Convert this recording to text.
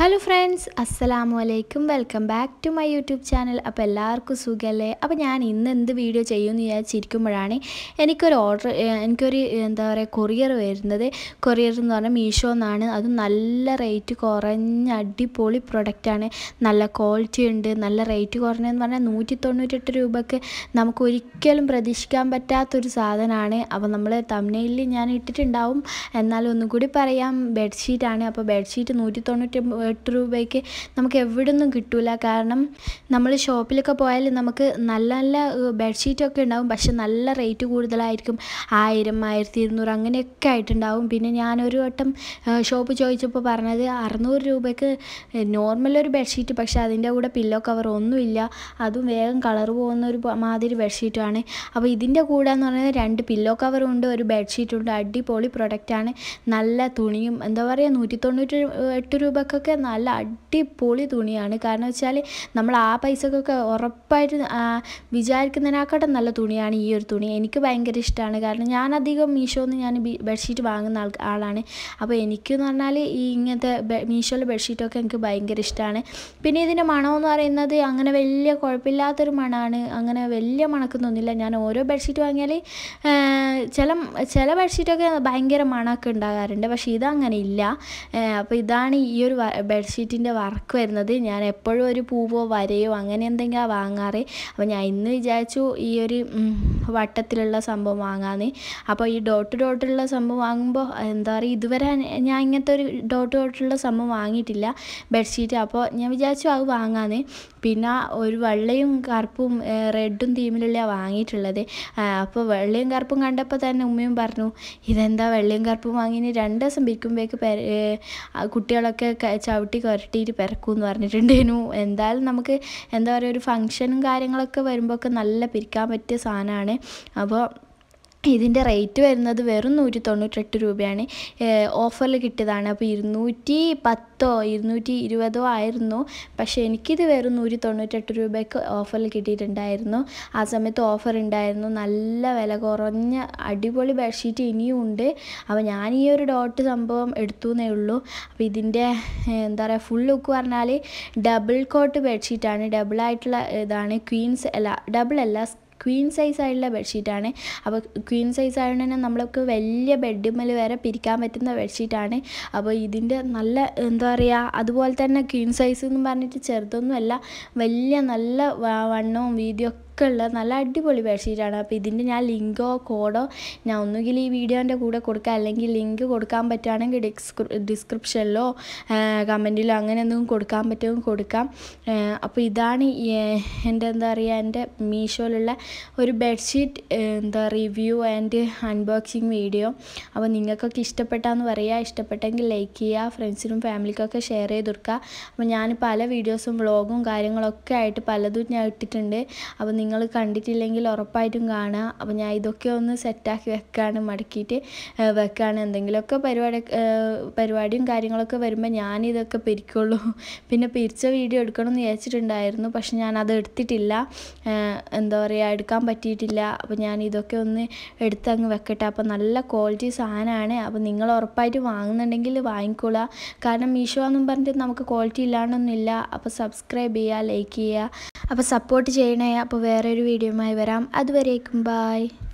hello friends അസ്സലാമു അലൈക്കും welcome back to my YouTube channel അപ്പോൾ എല്ലാവർക്കും സുഖമല്ലേ അപ്പോൾ ഞാൻ ഇന്ന് എന്ത് വീഡിയോ ചെയ്യുമെന്ന് വിചാരിച്ചിരിക്കുമ്പോഴാണ് എനിക്കൊരു ഓർഡർ എനിക്കൊരു എന്താ പറയുക കൊറിയർ വരുന്നത് കൊറിയർ എന്ന് പറഞ്ഞാൽ മീഷോ എന്നാണ് അത് നല്ല റേറ്റ് കുറഞ്ഞ അടിപൊളി പ്രൊഡക്റ്റാണ് നല്ല ക്വാളിറ്റി ഉണ്ട് നല്ല റേറ്റ് കുറഞ്ഞതെന്ന് പറഞ്ഞാൽ നൂറ്റി തൊണ്ണൂറ്റെട്ട് രൂപക്ക് നമുക്ക് ഒരിക്കലും പ്രതീക്ഷിക്കാൻ പറ്റാത്തൊരു സാധനമാണ് അപ്പോൾ നമ്മൾ തമിഴ്നയിൽ ഞാൻ ഇട്ടിട്ടുണ്ടാവും എന്നാലും ഒന്നുകൂടി പറയാം ബെഡ്ഷീറ്റാണ് അപ്പോൾ ബെഡ്ഷീറ്റ് നൂറ്റി തൊണ്ണൂറ്റി എട്ട് രൂപയ്ക്ക് നമുക്ക് എവിടെ നിന്നും കിട്ടില്ല കാരണം നമ്മൾ ഷോപ്പിലൊക്കെ പോയാൽ നമുക്ക് നല്ല നല്ല ബെഡ്ഷീറ്റൊക്കെ ഉണ്ടാവും പക്ഷെ നല്ല റേറ്റ് കൂടുതലായിരിക്കും ആയിരം ആയിരത്തി ഇരുന്നൂറ് അങ്ങനെയൊക്കെ ആയിട്ടുണ്ടാവും പിന്നെ ഞാനൊരു വട്ടം ഷോപ്പ് ചോദിച്ചപ്പോൾ പറഞ്ഞത് അറുന്നൂറ് രൂപയ്ക്ക് നോർമൽ ഒരു ബെഡ്ഷീറ്റ് പക്ഷേ അതിൻ്റെ കൂടെ പില്ലോ കവർ ഒന്നുമില്ല അതും വേഗം കളർ പോകുന്ന ഒരു മാതിരി ബെഡ്ഷീറ്റുമാണ് അപ്പോൾ ഇതിൻ്റെ കൂടെ എന്ന് പറയുന്നത് രണ്ട് പില്ലോ കവറുണ്ട് ഉണ്ട് ഒരു ബെഡ്ഷീറ്റുണ്ട് ഉണ്ട് അടിപൊളി പ്രൊഡക്റ്റാണ് നല്ല തുണിയും എന്താ പറയുക നൂറ്റി തൊണ്ണൂറ്റി എട്ട് രൂപക്കൊക്കെ നല്ല അടിപൊളി തുണിയാണ് കാരണം വെച്ചാൽ നമ്മൾ ആ പൈസക്കൊക്കെ ഉറപ്പായിട്ട് വിചാരിക്കുന്നതിനേക്കാട്ടും നല്ല തുണിയാണ് ഈ ഒരു തുണി എനിക്ക് ഭയങ്കര ഇഷ്ടമാണ് കാരണം ഞാൻ അധികം മീഷോന്ന് ഞാൻ ബെഡ്ഷീറ്റ് വാങ്ങുന്ന ആൾ ആളാണ് അപ്പോൾ എനിക്കെന്ന് പറഞ്ഞാൽ ഈ ഇങ്ങനത്തെ മീഷോയിലെ ബെഡ്ഷീറ്റൊക്കെ എനിക്ക് ഭയങ്കര ഇഷ്ടമാണ് പിന്നെ ഇതിൻ്റെ മണമെന്ന് പറയുന്നത് അങ്ങനെ വലിയ കുഴപ്പമില്ലാത്തൊരു മണമാണ് അങ്ങനെ വലിയ മണക്കൊന്നുമില്ല ഞാൻ ഓരോ ബെഡ്ഷീറ്റ് വാങ്ങിയാൽ ചില ചില ബെഡ്ഷീറ്റൊക്കെ ഭയങ്കര മണമൊക്കെ ഉണ്ടാകാറുണ്ട് പക്ഷേ ഇതങ്ങനെ ഇല്ല അപ്പോൾ ഇതാണ് ഈ ഒരു ബെഡ്ഷീറ്റിൻ്റെ വർക്ക് വരുന്നത് ഞാൻ എപ്പോഴും ഒരു പൂവോ വരയോ അങ്ങനെ എന്തെങ്കിലും വാങ്ങാറ് അപ്പോൾ ഞാൻ ഇന്ന് വിചാരിച്ചു ഈ ഒരു വട്ടത്തിലുള്ള സംഭവം വാങ്ങാമെന്ന് അപ്പോൾ ഈ ഡോട്ട് ഡോട്ടുള്ള സംഭവം വാങ്ങുമ്പോൾ എന്താ പറയുക ഇതുവരെ ഞാൻ ഇങ്ങനത്തെ ഒരു ഡോട്ട് ഡോട്ടുള്ള സംഭവം വാങ്ങിയിട്ടില്ല ബെഡ്ഷീറ്റ് അപ്പോൾ ഞാൻ വിചാരിച്ചു അത് വാങ്ങാമെന്ന് പിന്നെ ഒരു വെള്ളയും കറുപ്പും റെഡും തീമിലുള്ള വാങ്ങിയിട്ടുള്ളത് അപ്പോൾ വെള്ളയും കറുപ്പും കണ്ടപ്പോൾ തന്നെ ഉമ്മയും പറഞ്ഞു ഇതെന്താ വെള്ളയും കറുപ്പും വാങ്ങിന് രണ്ട് ദിവസം വിൽക്കുമ്പോഴേക്ക് കുട്ടികളൊക്കെ ചവിട്ടി കുരട്ടിയിട്ട് പിറക്കും എന്ന് പറഞ്ഞിട്ടുണ്ടേനു എന്തായാലും നമുക്ക് എന്താ പറയുക ഒരു ഫംഗ്ഷനും കാര്യങ്ങളൊക്കെ വരുമ്പോഴൊക്കെ നല്ല പിരിക്കാൻ പറ്റിയ സാധനമാണ് അപ്പോൾ ഇതിൻ്റെ റേറ്റ് വരുന്നത് വെറും നൂറ്റി തൊണ്ണൂറ്റെട്ട് രൂപയാണ് ഓഫറിൽ കിട്ടിയതാണ് അപ്പോൾ ഇരുന്നൂറ്റി പത്തോ ഇരുന്നൂറ്റി ഇരുപതോ ആയിരുന്നു പക്ഷേ എനിക്കിത് വെറും നൂറ്റി തൊണ്ണൂറ്റെട്ട് രൂപയ്ക്ക് ഓഫറിൽ കിട്ടിയിട്ടുണ്ടായിരുന്നു ആ സമയത്ത് ഓഫർ ഉണ്ടായിരുന്നു നല്ല വില കുറഞ്ഞ അടിപൊളി ബെഡ്ഷീറ്റ് ഇനിയും ഉണ്ട് അപ്പോൾ ഞാൻ ഈ ഒരു ഡോട്ട് സംഭവം എടുത്തു എന്നേ ഉള്ളൂ അപ്പോൾ ഇതിൻ്റെ എന്താ പറയുക ഫുൾ ലുക്ക് പറഞ്ഞാൽ ഡബിൾ കോട്ട് ബെഡ്ഷീറ്റാണ് ഡബിളായിട്ടുള്ള ഇതാണ് ക്വീൻസ് അല്ല ഡബിൾ അല്ല ക്വീൻ സൈസ് ആയിട്ടുള്ള ബെഡ്ഷീറ്റാണ് അപ്പോൾ ക്വീൻ സൈസ് ആയതുകൊണ്ട് തന്നെ നമ്മൾക്ക് വലിയ ബെഡ്മേൽ വരെ പിരിക്കാൻ പറ്റുന്ന ബെഡ്ഷീറ്റാണ് അപ്പോൾ ഇതിൻ്റെ നല്ല എന്താ പറയുക അതുപോലെ തന്നെ ക്വീൻ സൈസ് എന്ന് പറഞ്ഞിട്ട് ചെറുതൊന്നുമല്ല വലിയ നല്ല വണ്ണവും വീതിയും ഒക്കെ ഉള്ള നല്ല അടിപൊളി ബെഡ്ഷീറ്റാണ് അപ്പോൾ ഇതിൻ്റെ ഞാൻ ലിങ്കോ കോഡോ ഞാൻ ഒന്നുകിൽ ഈ വീഡിയോൻ്റെ കൂടെ കൊടുക്കുക അല്ലെങ്കിൽ ലിങ്ക് കൊടുക്കാൻ പറ്റുകയാണെങ്കിൽ ഡിസ്ക്രിപ്ഷനിലോ കമൻറ്റിലോ അങ്ങനെ എന്തെങ്കിലും കൊടുക്കാൻ പറ്റുമെങ്കിൽ കൊടുക്കാം അപ്പോൾ ഇതാണ് എൻ്റെ എന്താ പറയുക എൻ്റെ മീഷോയിലുള്ള ഒരു ബെഡ്ഷീറ്റ് എന്താ റിവ്യൂ ആൻഡ് അൺബോക്സിങ് വീഡിയോ അപ്പോൾ നിങ്ങൾക്കൊക്കെ ഇഷ്ടപ്പെട്ടാന്ന് പറയുക ഇഷ്ടപ്പെട്ടെങ്കിൽ ലൈക്ക് ചെയ്യുക ഫ്രണ്ട്സിനും ഫാമിലിക്കൊക്കെ ഷെയർ ചെയ്ത് കൊടുക്കുക അപ്പോൾ ഞാൻ പല വീഡിയോസും വ്ളോഗും കാര്യങ്ങളൊക്കെ ആയിട്ട് പലതും ഞാൻ ഇട്ടിട്ടുണ്ട് അപ്പോൾ നിങ്ങൾ കണ്ടിട്ടില്ലെങ്കിൽ ഉറപ്പായിട്ടും കാണുക അപ്പോൾ ഞാൻ ഇതൊക്കെ ഒന്ന് സെറ്റാക്കി വെക്കാണ് മടക്കിയിട്ട് വെക്കാണ് എന്തെങ്കിലുമൊക്കെ പരിപാടി പരിപാടിയും കാര്യങ്ങളൊക്കെ വരുമ്പോൾ ഞാനിതൊക്കെ പിരിക്കുള്ളൂ പിന്നെ പിരിച്ച വീഡിയോ എടുക്കണം എന്ന് വിചാരിച്ചിട്ടുണ്ടായിരുന്നു പക്ഷെ ഞാനത് എടുത്തിട്ടില്ല എന്താ പറയുക എടുക്കാൻ പറ്റിയിട്ടില്ല അപ്പോൾ ഞാൻ ഇതൊക്കെ ഒന്ന് എടുത്തങ്ങ് അങ്ങ് വെക്കട്ടെ അപ്പോൾ നല്ല ക്വാളിറ്റി സാധനമാണ് അപ്പോൾ നിങ്ങൾ ഉറപ്പായിട്ട് വാങ്ങുന്നുണ്ടെങ്കിൽ വാങ്ങിക്കോളാം കാരണം മീഷോ എന്നും പറഞ്ഞിട്ട് നമുക്ക് ക്വാളിറ്റി ഇല്ലാണ്ടൊന്നുമില്ല അപ്പോൾ സബ്സ്ക്രൈബ് ചെയ്യുക ലൈക്ക് ചെയ്യുക അപ്പോൾ സപ്പോർട്ട് ചെയ്യണേ അപ്പോൾ വേറൊരു വീഡിയോയുമായി വരാം അതുവരേക്കും ബായ്